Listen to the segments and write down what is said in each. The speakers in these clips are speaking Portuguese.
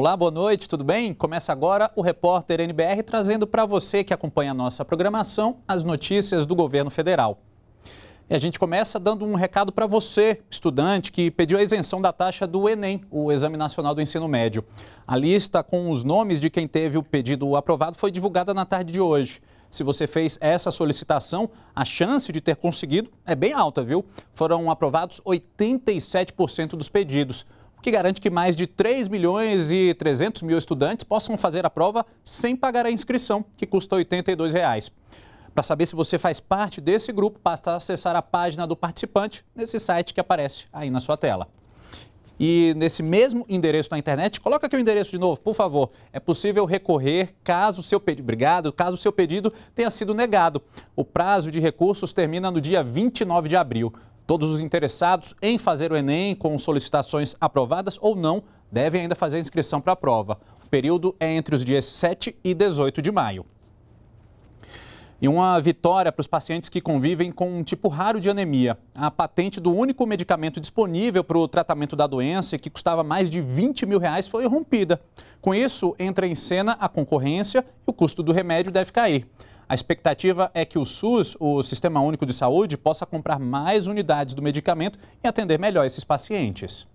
Olá, boa noite, tudo bem? Começa agora o repórter NBR trazendo para você que acompanha a nossa programação as notícias do governo federal. E a gente começa dando um recado para você, estudante, que pediu a isenção da taxa do Enem, o Exame Nacional do Ensino Médio. A lista com os nomes de quem teve o pedido aprovado foi divulgada na tarde de hoje. Se você fez essa solicitação, a chance de ter conseguido é bem alta, viu? Foram aprovados 87% dos pedidos. O que garante que mais de 3 milhões e 300 mil estudantes possam fazer a prova sem pagar a inscrição, que custa R$ 82. Reais. Para saber se você faz parte desse grupo, basta acessar a página do participante nesse site que aparece aí na sua tela. E nesse mesmo endereço na internet, coloca aqui o endereço de novo, por favor. É possível recorrer caso seu pedido, obrigado, caso seu pedido tenha sido negado. O prazo de recursos termina no dia 29 de abril. Todos os interessados em fazer o Enem com solicitações aprovadas ou não devem ainda fazer a inscrição para a prova. O período é entre os dias 7 e 18 de maio. E uma vitória para os pacientes que convivem com um tipo raro de anemia. A patente do único medicamento disponível para o tratamento da doença, que custava mais de 20 mil reais, foi rompida. Com isso, entra em cena a concorrência e o custo do remédio deve cair. A expectativa é que o SUS, o Sistema Único de Saúde, possa comprar mais unidades do medicamento e atender melhor esses pacientes.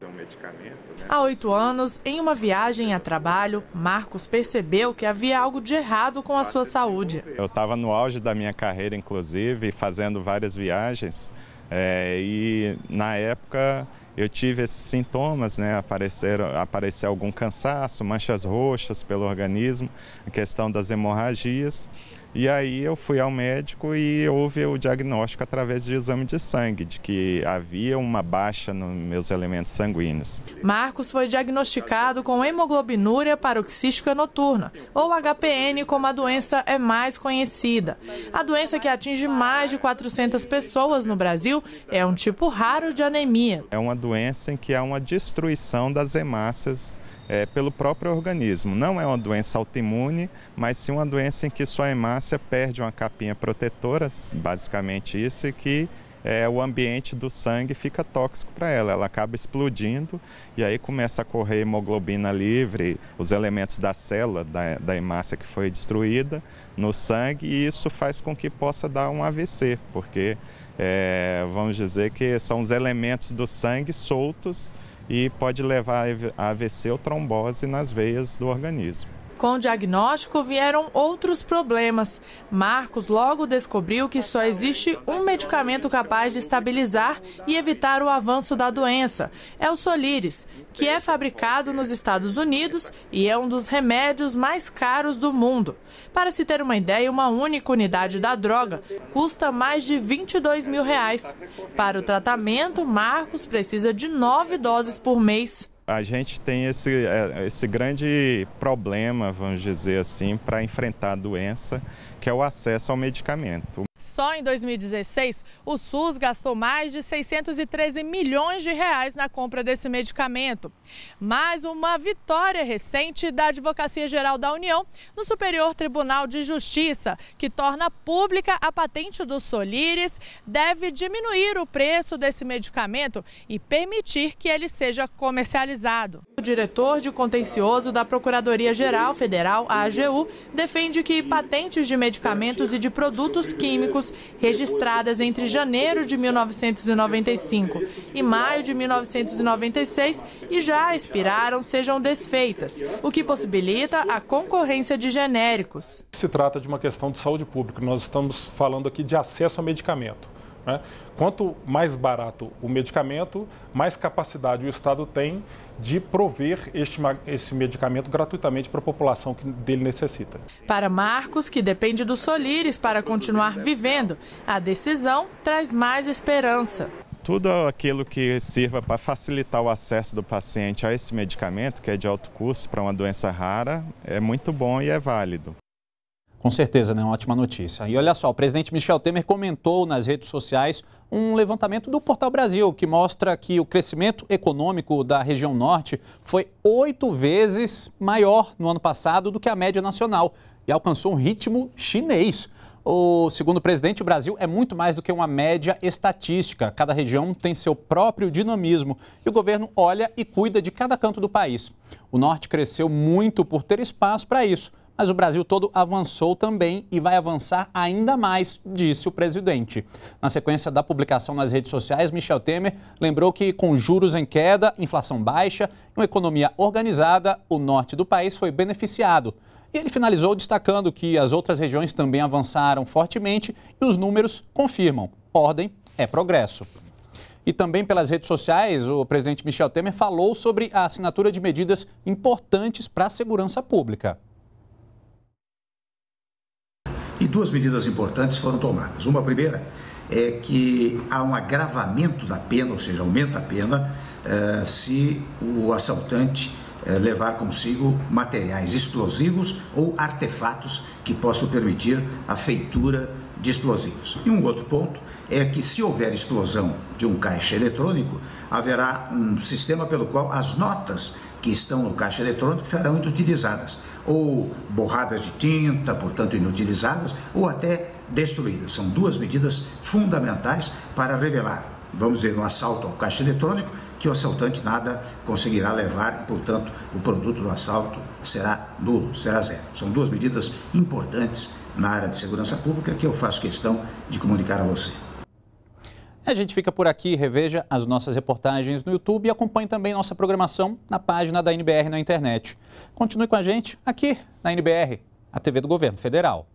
Né? Há oito anos, em uma viagem a trabalho, Marcos percebeu que havia algo de errado com a sua saúde. Eu estava no auge da minha carreira, inclusive, fazendo várias viagens. É, e na época eu tive esses sintomas, né? Aparecer, apareceu algum cansaço, manchas roxas pelo organismo, a questão das hemorragias. E aí eu fui ao médico e houve o diagnóstico através de exame de sangue, de que havia uma baixa nos meus elementos sanguíneos. Marcos foi diagnosticado com hemoglobinúria paroxística noturna, ou HPN, como a doença é mais conhecida. A doença que atinge mais de 400 pessoas no Brasil é um tipo raro de anemia. É uma doença em que há uma destruição das hemácias é, pelo próprio organismo. Não é uma doença autoimune, mas sim uma doença em que sua hemácia farmácia perde uma capinha protetora, basicamente isso, e que é, o ambiente do sangue fica tóxico para ela, ela acaba explodindo e aí começa a correr hemoglobina livre, os elementos da célula, da, da hemácia que foi destruída no sangue e isso faz com que possa dar um AVC, porque é, vamos dizer que são os elementos do sangue soltos e pode levar a AVC ou trombose nas veias do organismo. Com o diagnóstico vieram outros problemas. Marcos logo descobriu que só existe um medicamento capaz de estabilizar e evitar o avanço da doença: é o Solires, que é fabricado nos Estados Unidos e é um dos remédios mais caros do mundo. Para se ter uma ideia, uma única unidade da droga custa mais de 22 mil reais. Para o tratamento, Marcos precisa de nove doses por mês a gente tem esse, é, esse grande problema, vamos dizer assim, para enfrentar a doença, que é o acesso ao medicamento só em 2016, o SUS gastou mais de 613 milhões de reais na compra desse medicamento. Mais uma vitória recente da Advocacia Geral da União no Superior Tribunal de Justiça, que torna pública a patente do Solíris, deve diminuir o preço desse medicamento e permitir que ele seja comercializado. O diretor de contencioso da Procuradoria-Geral Federal, a AGU, defende que patentes de medicamentos e de produtos químicos registradas entre janeiro de 1995 e maio de 1996 e já expiraram sejam desfeitas, o que possibilita a concorrência de genéricos. Se trata de uma questão de saúde pública. Nós estamos falando aqui de acesso a medicamento. Né? Quanto mais barato o medicamento, mais capacidade o Estado tem de prover este, esse medicamento gratuitamente para a população que dele necessita. Para Marcos, que depende do Solires para continuar vivendo, a decisão traz mais esperança. Tudo aquilo que sirva para facilitar o acesso do paciente a esse medicamento, que é de alto custo para uma doença rara, é muito bom e é válido. Com certeza, né? Uma ótima notícia. E olha só, o presidente Michel Temer comentou nas redes sociais um levantamento do Portal Brasil que mostra que o crescimento econômico da região norte foi oito vezes maior no ano passado do que a média nacional e alcançou um ritmo chinês. O segundo o presidente, o Brasil é muito mais do que uma média estatística. Cada região tem seu próprio dinamismo e o governo olha e cuida de cada canto do país. O norte cresceu muito por ter espaço para isso mas o Brasil todo avançou também e vai avançar ainda mais, disse o presidente. Na sequência da publicação nas redes sociais, Michel Temer lembrou que, com juros em queda, inflação baixa e uma economia organizada, o norte do país foi beneficiado. E ele finalizou destacando que as outras regiões também avançaram fortemente e os números confirmam: ordem é progresso. E também pelas redes sociais, o presidente Michel Temer falou sobre a assinatura de medidas importantes para a segurança pública duas medidas importantes foram tomadas. Uma primeira é que há um agravamento da pena, ou seja, aumenta a pena eh, se o assaltante eh, levar consigo materiais explosivos ou artefatos que possam permitir a feitura de explosivos. E um outro ponto é que, se houver explosão de um caixa eletrônico, haverá um sistema pelo qual as notas que estão no caixa eletrônico serão inutilizadas, ou borradas de tinta, portanto inutilizadas, ou até destruídas. São duas medidas fundamentais para revelar, vamos dizer, no assalto ao caixa eletrônico, que o assaltante nada conseguirá levar e, portanto, o produto do assalto será nulo, será zero. São duas medidas importantes na área de segurança pública que eu faço questão de comunicar a você. A gente fica por aqui, reveja as nossas reportagens no YouTube e acompanhe também nossa programação na página da NBR na internet. Continue com a gente aqui na NBR, a TV do Governo Federal.